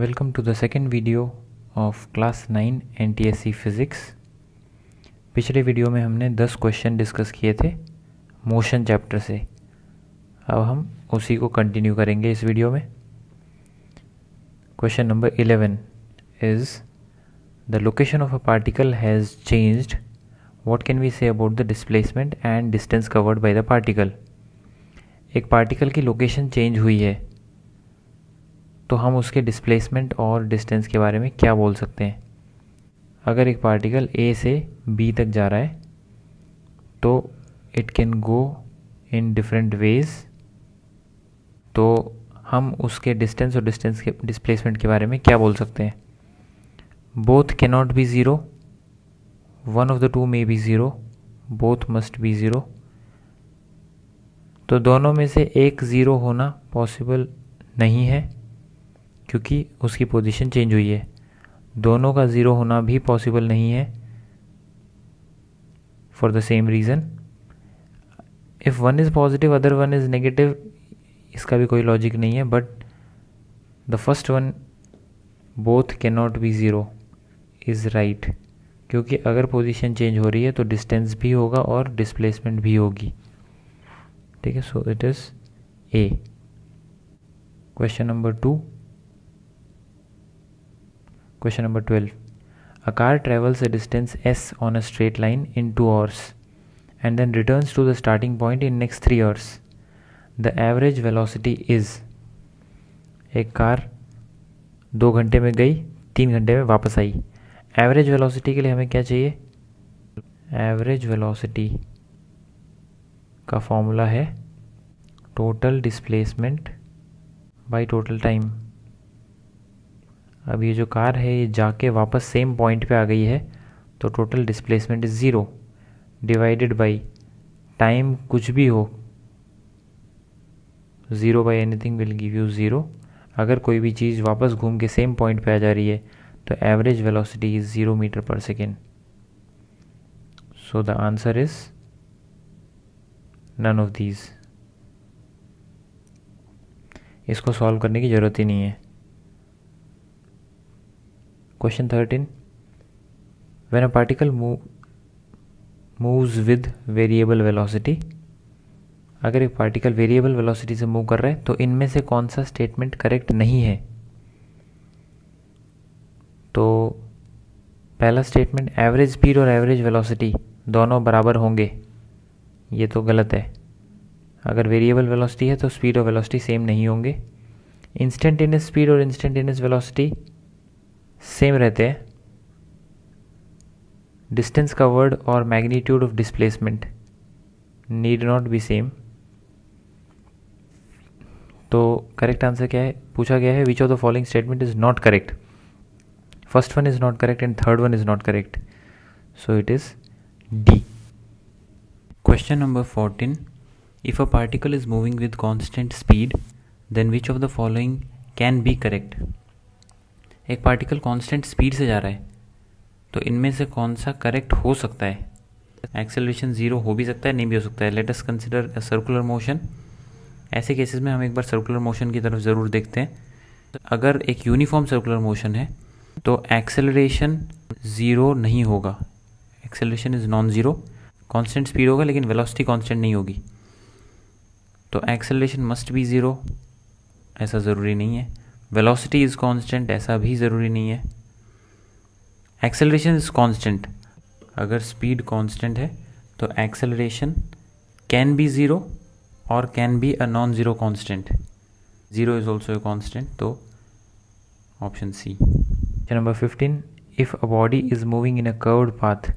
Welcome to the second video of class 9 NTSC Physics. पिछले video में हमने 10 question discuss किए थे मोशन चैप्टर से अब हम उसी को कंटिन्यू करेंगे इस वीडियो में question number 11 is the location of a particle has changed what can we say about the displacement and distance covered by the particle एक पार्टिकल की लोकेशन चेंज हुई है तो हम उसके डिस्प्लेसमेंट और डिस्टेंस के बारे में क्या बोल सकते हैं अगर एक पार्टिकल ए से बी तक जा रहा है तो it can go in different ways तो हम उसके डिस्टेंस और डिस्टेंस के डिस्प्लेसमेंट के बारे में क्या बोल सकते हैं both can not be zero one of the two may be zero both must be zero तो दोनों में से एक ज़ीरो होना पॉसिबल नहीं है क्योंकि उसकी पोजीशन चेंज हुई है दोनों का ज़ीरो होना भी पॉसिबल नहीं है for the same reason if one is positive other one is negative इसका भी कोई लॉजिक नहीं है but the first one both can not be zero is right क्योंकि अगर पोजीशन चेंज हो रही है तो डिस्टेंस भी होगा और डिस्प्लेसमेंट भी होगी ठीक है so it is A question number two question number twelve a car travels a distance S on a straight line in two hours and then return to the starting point in next three hours the average velocity is एक car दो घंटे में गई तीन घंटे में वापस I average velocity के लिए हमें क्या चाहिए एवरेज वेलोसिटी का फॉर्मूला है total displacement by total time अब ये जो कार है ये जाके वापस सेम पॉइंट पे आ गई है तो total displacement zero divided by time कुछ भी हो zero by anything will give you zero अगर कोई भी चीज़ वापस घूम के सेम पॉइंट पे आ जा रही है तो average velocity is zero metre per second so the answer is none of these इसको सॉल्व करने की ज़रूरत ही नहीं है question thirteen when a particle move moves with variable velocity अगर एक पार्टिकल वेरिएबल वेलोसिटी से मूव कर रहा है तो इनमें से कौन सा स्टेटमेंट करेक्ट नहीं है तो पहला स्टेटमेंट एवरेज स्पीड और एवरेज वेलोसिटी दोनों बराबर होंगे ये तो गलत है अगर वेरिएबल वेलोसिटी है तो स्पीड और वेलोसिटी सेम नहीं होंगे इंस्टेंटेनियस स्पीड और इंस्टेंटेनियस वेलोसिटी सेम रहते हैं डिस्टेंस कवर्ड और magnitude of displacement need not be same तो करेक्ट आंसर क्या है पूछा गया है which of the following statement is not correct first one is not correct and third one is not correct so it is D question number fourteen if a particle is moving with constant speed then which of the following can be correct एक particle constant speed से जा रहा है तो इनमें से कौन सा करेक्ट हो सकता है एक्सेलरेशन ज़ीरो हो भी सकता है नहीं भी हो सकता है let us consider circular motion ऐसे केसेस में हम एक बार सर्कुलर मोशन की तरफ ज़रूर देखते हैं तो अगर एक यूनिफॉर्म सर्कुलर मोशन है तो एक्सेलरेशन ज़ीरो नहीं होगा acceleration is non zero constant speed होगा लेकिन वेलोसिटी कांस्टेंट नहीं होगी तो एक्सेलरेशन मस्ट बी ज़ीरो ऐसा ज़रूरी नहीं है वेलोसिटी इज़ कांस्टेंट ऐसा भी ज़रूरी नहीं है एक्सेलरेशन इज़ कांस्टेंट अगर स्पीड कांस्टेंट है तो एक्सेलरेशन कैन बी ज़ीरो और can be a non zero constant zero is also a constant तो option C number fifteen if a body is moving in a curved path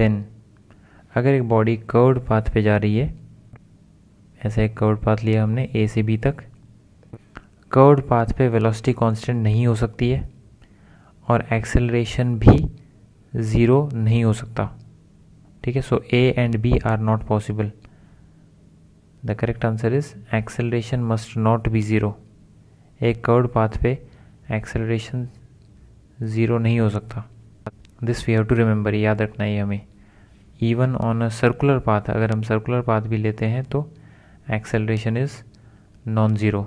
then अगर एक body curved path पे जा रही है ऐसा एक कर्व्ड पाथ लिया हमने ए से बी तक कर्व पाथ पे वेलोसिटी कांस्टेंट नहीं हो सकती है और एक्सेलरेशन भी ज़ीरो नहीं हो सकता ठीक है so A and B are not possible the correct answer is acceleration must not be zero एक कर्व पाथ पे एक्सेलरेशन ज़ीरो नहीं हो सकता this we have to remember याद रखना है हमें even on a circular path अगर हम सर्कुलर पाथ भी लेते हैं तो acceleration is non zero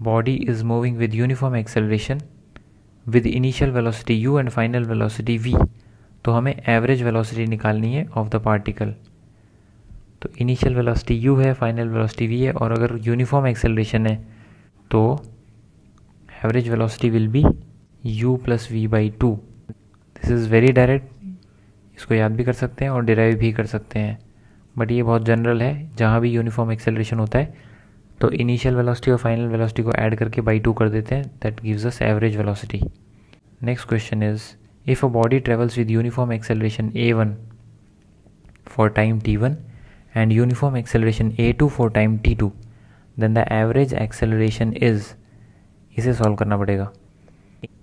body is moving with uniform acceleration with initial velocity u and final velocity v तो हमें एवरेज वेलोसिटी निकालनी है ऑफ द पार्टिकल तो इनिशियल वेलोसिटी यू है फाइनल वेलोसिटी वी है और अगर यूनिफॉर्म एक्सेलरेशन है तो average velocity will be u plus v by two this is very direct इसको याद भी कर सकते हैं और डिराइव भी कर सकते हैं बट ये बहुत जनरल है जहाँ भी यूनिफॉर्म एक्सेलरेशन होता है तो इनिशियल वेलोसिटी और फाइनल वेलोसिटी को ऐड करके बाई टू कर देते हैं that gives us average velocity next question is if a body travels with uniform acceleration a one for time t one and uniform acceleration a two for time t two then the average acceleration is इसे solve करना पड़ेगा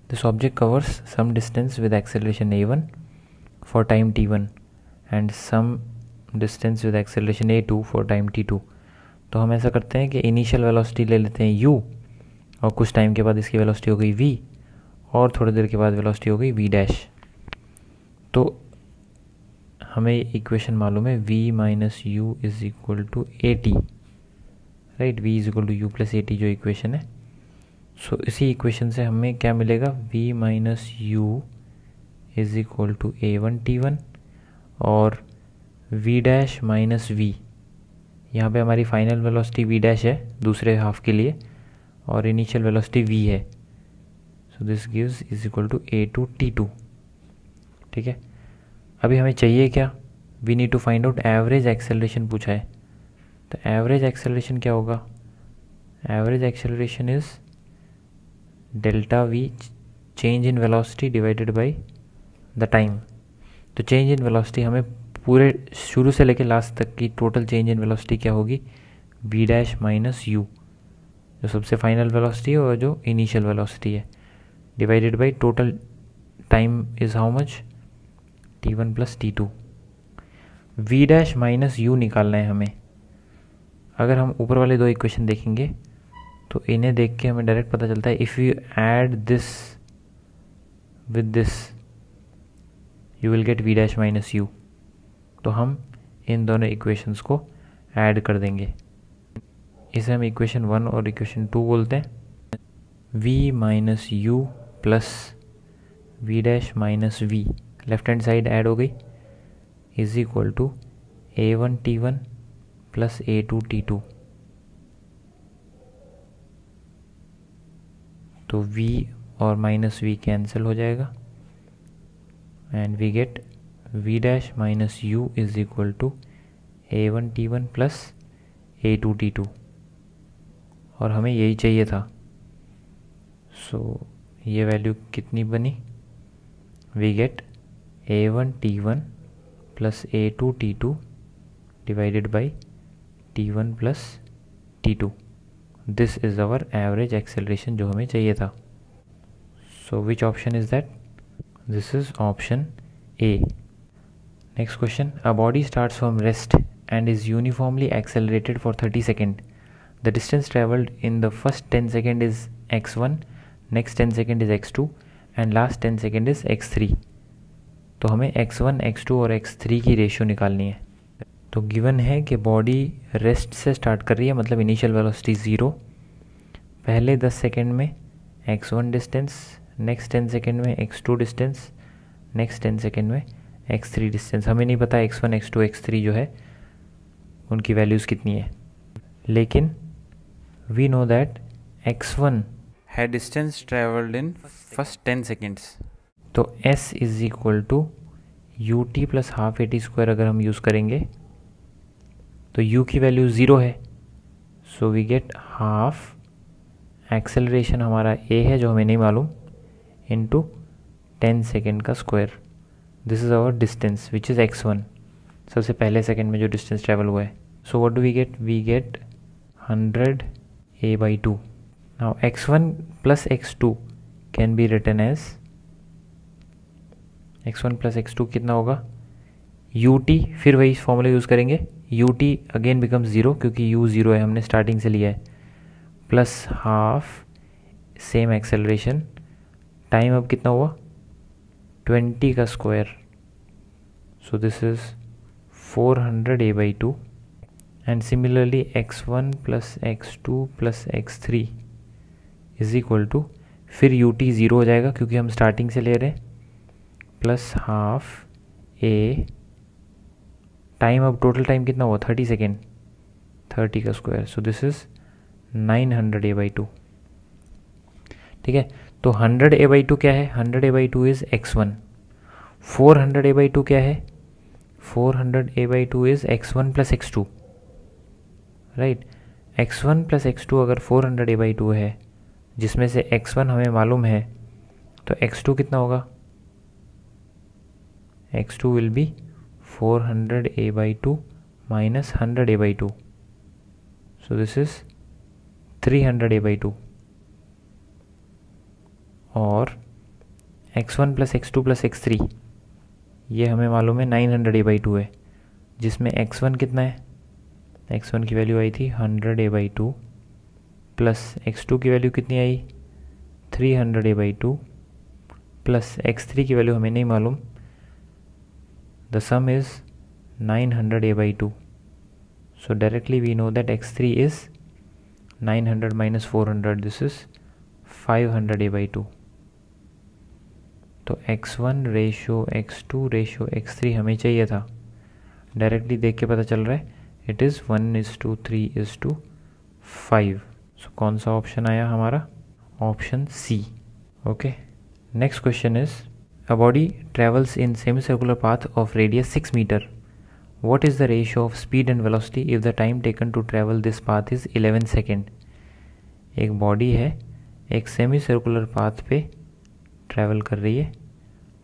this object covers some distance with acceleration a one for time t one and some distance with acceleration a two for time t two तो हम ऐसा करते हैं कि initial velocity ले लेते हैं यू और कुछ टाइम के बाद इसकी वेलोसिटी हो गई वी और थोड़ी देर के बाद वेलोसिटी हो गई वी डैश तो हमें इक्वेशन मालूम है v minus u is equal to a t right v is equal to u plus a t जो इक्वेशन है सो so, इसी इक्वेशन से हमें क्या मिलेगा v minus u is equal to a one t one और v dash minus v यहाँ पे हमारी फाइनल वेलोसिटी वी डैश है दूसरे हाफ के लिए और इनिशियल वेलोसिटी वी है so this gives is equal to a two t two ठीक है अभी हमें चाहिए क्या we need to find out average acceleration पूछा है तो एवरेज एक्सेलरेशन क्या होगा average acceleration is delta v change in velocity divided by the time तो चेंज इन वेलोसिटी हमें पूरे शुरू से लेकर लास्ट तक की टोटल चेंज इन वेलोसिटी क्या होगी वी डैश माइनस यू जो सबसे फाइनल वेलोसिटी है और जो इनिशियल वेलोसिटी है divided by total time is how much t one plus t two v dash minus u निकालना है हमें अगर हम ऊपर वाले दो इक्वेशन देखेंगे तो इन्हें देख के हमें डायरेक्ट पता चलता है if you add this with this you will get v dash minus u तो हम इन दोनों इक्वेशंस को ऐड कर देंगे इसे हम इक्वेशन वन और इक्वेशन टू बोलते हैं v minus u plus v dash minus v left hand side add हो गई is equal to a one t one plus a two t two तो v और माइनस वी कैंसिल हो जाएगा and we get v dash minus u is equal to a1 t1 plus a2 t2 और हमें यही चाहिए था सो so, ये वैल्यू कितनी बनी we get a one t one plus a two t two divided by t one plus t two this is our average acceleration जो हमें चाहिए था so which option is that this is option A next question a body start from rest and is uniformly accelerated for thirty second the distance travelled in the first ten second is x one next ten second is x to and last ten second is x three तो हमें x one x two और x three की ratio निकालनी है तो given है कि body rest से स्टार्ट कर रही है मतलब इनिशियल वेलोसिटी ज़ीरो पहले दस सेकेंड में x one distance next ten second में x two distance next ten second में एक्स थ्री डिस्टेंस हमें नहीं पता x one x two x three जो है उनकी वैल्यूज़ कितनी है लेकिन we know that x one है distance travelled in first ten seconds तो s is equal to u t plus half a t square अगर हम यूज़ करेंगे तो u की वैल्यू ज़ीरो है so we get half acceleration हमारा a है जो हमें नहीं मालूम इन टू टेन सेकेंड का square this is our distance which is x one सबसे पहले सेकेंड में जो डिस्टेंस ट्रेवल हुआ है so what do we get we get hundred a by two now x one plus x two can be return as x one plus x two कितना होगा u t फिर वही formula use करेंगे u t again becomes zero क्योंकि u zero है हमने starting से लिया है plus half same acceleration time अब कितना हुआ ट्वेंटी का square so this is four hundred a by two and similarly x one plus x two plus x three is equal to फिर यू टी ज़ीरो हो जाएगा क्योंकि हम starting से ले रहे हैं प्लस हाफ ए टाइम अब टोटल टाइम कितना हुआ थर्टी सेकेंड थर्टी का square so this is nine hundred a by two ठीक है तो हंड्रेड ए बाई टू क्या है hundred a by two is x one four hundred a by two क्या है four hundred a by two is x one plus x two right x one plus x two अगर four hundred a by two है जिसमें से x one हमें मालूम है तो एक्स टू कितना होगा x two will be four hundred a by two minus hundred a by two this is three 300 a by two और x one plus x two plus x three ये हमें मालूम है nine hundred a by two है जिसमें x one कितना है x one की वैल्यू आई थी hundred a by two plus x two की वैल्यू कितनी आई three hundred a by two plus x three की वैल्यू हमें नहीं मालूम the sum is nine hundred a by two that x three is nine x3 minus 900 hundred this is five 500 a by two तो x one ratio x two ratio x three हमें चाहिए था directly देख के पता चल रहा है it is one is two three is two five so कौन सा ऑप्शन आया हमारा option C okay next question is a body travels in semi circular path of radius six metre what is the ratio of speed and velocity if the time taken to travel this path is eleven second एक body है एक semi circular path पे travel कर रही है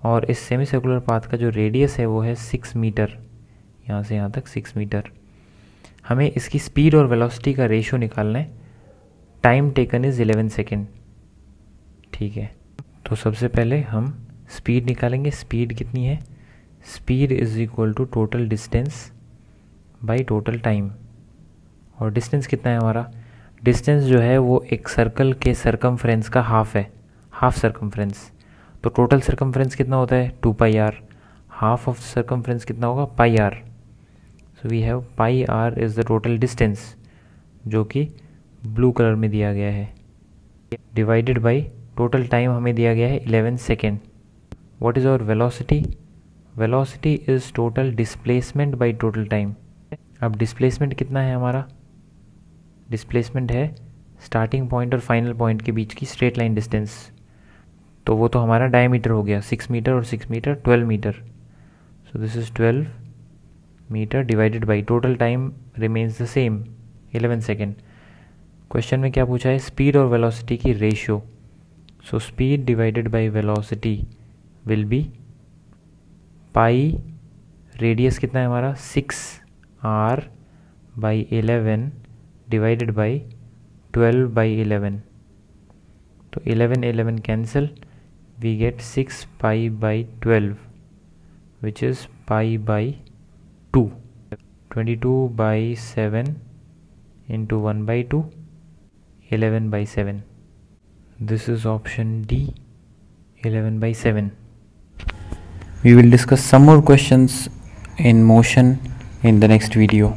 और इस semi circular path का जो रेडियस है वो है सिक्स मीटर यहाँ से यहाँ तक सिक्स मीटर हमें इसकी स्पीड और वेलोसिटी का रेशो निकालना है time taken is eleven second ठीक है तो सबसे पहले हम स्पीड निकालेंगे स्पीड कितनी है speed is equal to total distance by total time और डिस्टेंस कितना है हमारा डिस्टेंस जो है वो एक सर्कल के सरकमफ्रेंस का हाफ है हाफ सर्कमफ्रेंस तो टोटल सर्कमफ्रेंस कितना होता है two pi r half of circumference कितना होगा pi r so we have pi r is the total distance जो कि ब्लू कलर में दिया गया है डिवाइडेड बाई टोटल टाइम हमें दिया गया है eleven second what is our velocity velocity is total displacement by total time अब डिस्प्लेसमेंट कितना है हमारा डिस्प्लेसमेंट है स्टार्टिंग पॉइंट और फाइनल पॉइंट के बीच की स्ट्रेट लाइन डिस्टेंस तो वो तो हमारा डायमीटर हो गया सिक्स मीटर और six metre twelve metre so this is twelve metre divided by total time remains the same eleven second question में क्या पूछा है स्पीड और वेलोसिटी की ratio so speed divided by velocity will be pi radius कितना है हमारा six r by eleven divided by twelve by eleven तो eleven eleven cancel we get 6 pi by 12 which is pi by 2 22 by 7 into 1 by 2 11 by 7 this is option D 11 by 7 we will discuss some more questions in motion in the next video